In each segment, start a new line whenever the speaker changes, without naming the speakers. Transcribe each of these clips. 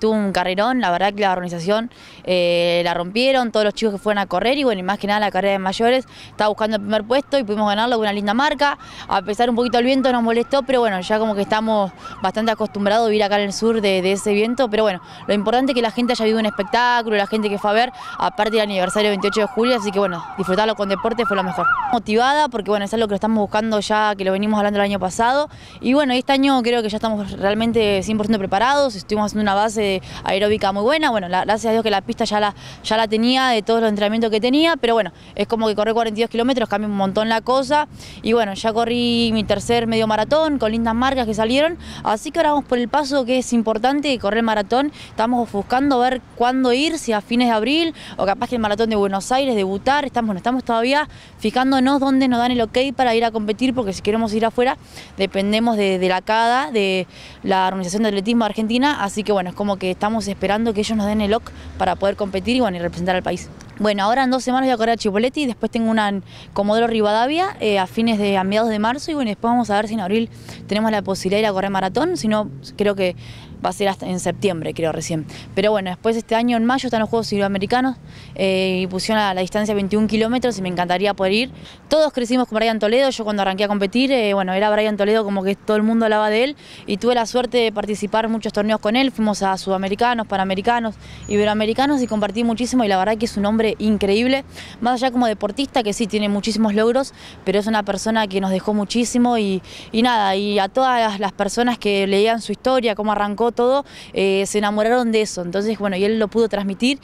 tuvo un carrerón, la verdad que la organización eh, la rompieron, todos los chicos que fueron a correr y bueno, y más que nada la carrera de mayores estaba buscando el primer puesto y pudimos ganarlo con una linda marca, a pesar un poquito el viento nos molestó, pero bueno, ya como que estamos bastante acostumbrados a vivir acá en el sur de, ese viento, pero bueno, lo importante es que la gente haya vivido un espectáculo, la gente que fue a ver, aparte del aniversario 28 de julio, así que bueno, disfrutarlo con deporte fue lo mejor. Motivada porque bueno, es algo que lo estamos buscando ya, que lo venimos hablando el año pasado y bueno, este año creo que ya estamos realmente 100% preparados, estuvimos haciendo una base aeróbica muy buena, bueno, gracias a Dios que la pista ya la, ya la tenía de todos los entrenamientos que tenía, pero bueno, es como que correr 42 kilómetros, cambia un montón la cosa y bueno, ya corrí mi tercer medio maratón con lindas marcas que salieron, así que ahora vamos por el paso que es importante, correr el maratón, estamos buscando ver cuándo ir, si a fines de abril o capaz que el maratón de Buenos Aires, debutar, estamos, bueno, estamos todavía fijando donde dónde nos dan el ok para ir a competir, porque si queremos ir afuera dependemos de, de la CADA, de la Organización de Atletismo Argentina, así que bueno, es como que estamos esperando que ellos nos den el ok para poder competir y bueno, y representar al país. Bueno, ahora en dos semanas voy a correr a Chipoletti, después tengo una en Comodoro Rivadavia eh, a fines de, a mediados de marzo y bueno, después vamos a ver si en abril tenemos la posibilidad de ir a correr maratón, si no, creo que va a ser hasta en septiembre, creo recién. Pero bueno, después este año en mayo están los Juegos Iberoamericanos eh, y pusieron a la distancia 21 kilómetros y me encantaría poder ir. Todos crecimos con Brian Toledo, yo cuando arranqué a competir, eh, bueno, era Brian Toledo como que todo el mundo hablaba de él y tuve la suerte de participar en muchos torneos con él, fuimos a sudamericanos, panamericanos, iberoamericanos y compartí muchísimo y la verdad que es un hombre increíble, más allá como deportista que sí tiene muchísimos logros, pero es una persona que nos dejó muchísimo y, y nada, y a todas las personas que leían su historia, cómo arrancó todo, eh, se enamoraron de eso, entonces bueno, y él lo pudo transmitir.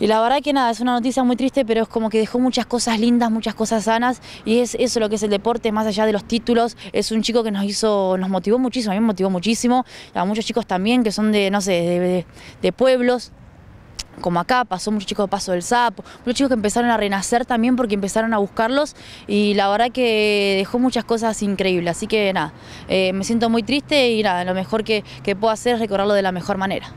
Y la verdad que nada, es una noticia muy triste, pero es como que dejó muchas cosas lindas, muchas cosas sanas, y es eso lo que es el deporte, más allá de los títulos, es un chico que nos hizo, nos motivó muchísimo, a mí me motivó muchísimo, a muchos chicos también que son de, no sé, de, de pueblos, como acá, pasó muchos chicos de Paso del Sapo, muchos chicos que empezaron a renacer también porque empezaron a buscarlos y la verdad que dejó muchas cosas increíbles, así que nada, eh, me siento muy triste y nada, lo mejor que, que puedo hacer es recordarlo de la mejor manera.